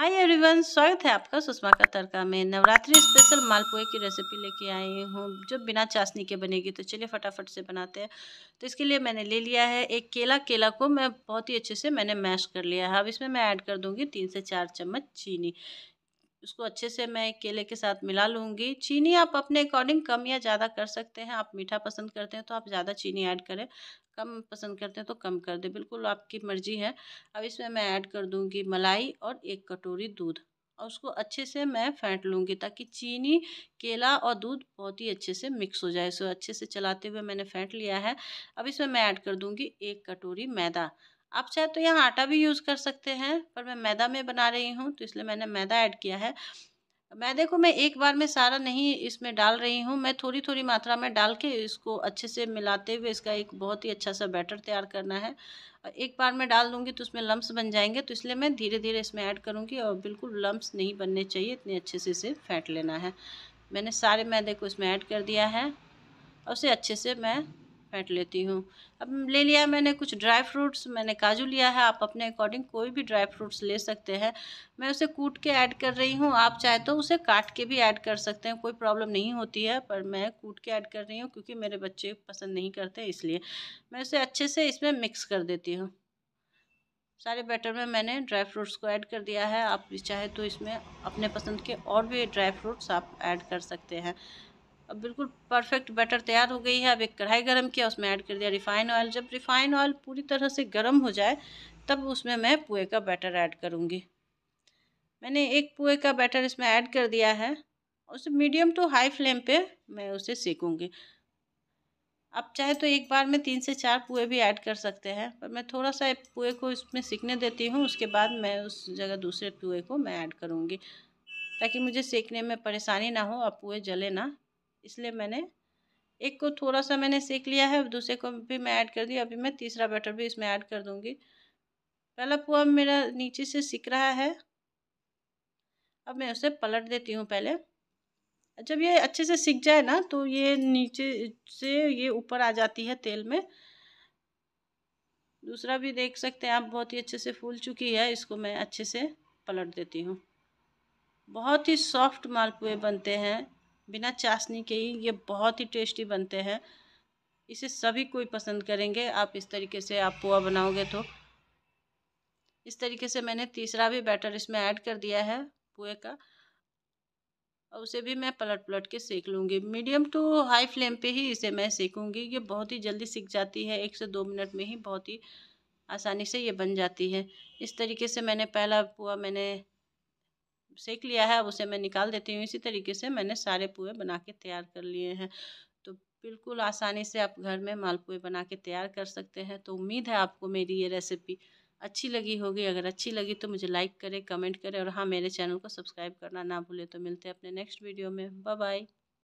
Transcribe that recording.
hi everyone स्वागत है आपका सुषमा का तड़का में नवरात्रि स्पेशल मालपुए की रेसिपी लेके आई हूँ जो बिना चाशनी के बनेगी तो चलिए फटाफट से बनाते हैं तो इसके लिए मैंने ले लिया है एक केला केला को मैं बहुत ही अच्छे से मैंने मैश कर लिया है अब इसमें मैं ऐड कर दूँगी तीन से चार चम्मच चीनी उसको अच्छे से मैं केले के साथ मिला लूँगी चीनी आप अपने अकॉर्डिंग कम या ज़्यादा कर सकते हैं आप मीठा पसंद करते हैं तो आप ज़्यादा चीनी ऐड करें कम पसंद करते हैं तो कम कर दें बिल्कुल आपकी मर्ज़ी है अब इसमें मैं ऐड कर दूँगी मलाई और एक कटोरी दूध और उसको अच्छे से मैं फेंट लूँगी ताकि चीनी केला और दूध बहुत ही अच्छे से मिक्स हो जाए इसे अच्छे से चलाते हुए मैंने फेंट लिया है अब इसमें मैं ऐड कर दूँगी एक कटोरी मैदा आप चाहे तो यहाँ आटा भी यूज़ कर सकते हैं पर मैं मैदा में बना रही हूँ तो इसलिए मैंने मैदा ऐड किया है मैदे को मैं एक बार में सारा नहीं इसमें डाल रही हूँ मैं थोड़ी थोड़ी मात्रा में डाल के इसको अच्छे से मिलाते हुए इसका एक बहुत ही अच्छा सा बैटर तैयार करना है और एक बार में डाल दूँगी तो उसमें लम्ब बन जाएंगे तो इसलिए मैं धीरे धीरे इसमें ऐड करूँगी और बिल्कुल लम्ब नहीं बनने चाहिए इतने अच्छे से इसे फेंट लेना है मैंने सारे मैदे को इसमें ऐड कर दिया है और उसे अच्छे से मैं फेंट लेती हूँ अब ले लिया मैंने कुछ ड्राई फ्रूट्स मैंने काजू लिया है आप अपने अकॉर्डिंग कोई भी ड्राई फ्रूट्स ले सकते हैं मैं उसे कूट के ऐड कर रही हूँ आप चाहे तो उसे काट के भी ऐड कर सकते हैं कोई प्रॉब्लम नहीं होती है पर मैं कूट के ऐड कर रही हूँ क्योंकि मेरे बच्चे पसंद नहीं करते इसलिए मैं उसे अच्छे से इसमें मिक्स कर देती हूँ सारे बैटर में मैंने ड्राई फ्रूट्स को ऐड कर दिया है आप चाहे तो इसमें अपने पसंद के और भी ड्राई फ्रूट्स आप ऐड कर सकते हैं अब बिल्कुल परफेक्ट बैटर तैयार हो गई है अब एक कढ़ाई गर्म किया उसमें ऐड कर दिया रिफ़ाइन ऑयल जब रिफ़ाइन ऑयल पूरी तरह से गर्म हो जाए तब उसमें मैं पुए का बैटर ऐड करूँगी मैंने एक पुए का बैटर इसमें ऐड कर दिया है उसे मीडियम टू हाई फ्लेम पे मैं उसे सेकूँगी आप चाहे तो एक बार में तीन से चार पुए भी ऐड कर सकते हैं पर मैं थोड़ा सा पुए को इसमें सीखने देती हूँ उसके बाद मैं उस जगह दूसरे पुए को मैं ऐड करूँगी ताकि मुझे सेकने में परेशानी ना हो और पुए जले ना इसलिए मैंने एक को थोड़ा सा मैंने सेक लिया है दूसरे को भी मैं ऐड कर दिया अभी मैं तीसरा बैटर भी इसमें ऐड कर दूँगी पहला पुआ मेरा नीचे से सिक रहा है अब मैं उसे पलट देती हूँ पहले जब ये अच्छे से सिक जाए ना तो ये नीचे से ये ऊपर आ जाती है तेल में दूसरा भी देख सकते हैं आप बहुत ही अच्छे से फूल चुकी है इसको मैं अच्छे से पलट देती हूँ बहुत ही सॉफ्ट मालपुए बनते हैं बिना चाशनी के ही ये बहुत ही टेस्टी बनते हैं इसे सभी कोई पसंद करेंगे आप इस तरीके से आप पोहा बनाओगे तो इस तरीके से मैंने तीसरा भी बैटर इसमें ऐड कर दिया है पोहे का और उसे भी मैं पलट पलट के सेक लूँगी मीडियम टू हाई फ्लेम पे ही इसे मैं सेकूँगी ये बहुत ही जल्दी सीख जाती है एक से दो मिनट में ही बहुत ही आसानी से ये बन जाती है इस तरीके से मैंने पहला पुआ मैंने सेक लिया है अब उसे मैं निकाल देती हूँ इसी तरीके से मैंने सारे पुए बना के तैयार कर लिए हैं तो बिल्कुल आसानी से आप घर में मालपुए बना के तैयार कर सकते हैं तो उम्मीद है आपको मेरी ये रेसिपी अच्छी लगी होगी अगर अच्छी लगी तो मुझे लाइक करें कमेंट करें और हाँ मेरे चैनल को सब्सक्राइब करना ना भूलें तो मिलते हैं अपने नेक्स्ट वीडियो में बाय बाय